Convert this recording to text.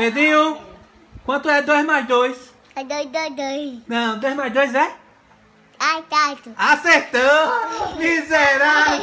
Pedrinho, quanto é 2 mais 2? É 2, 2, 2. Não, 2 mais 2 é? Ai, tato. Acertou! Miserável!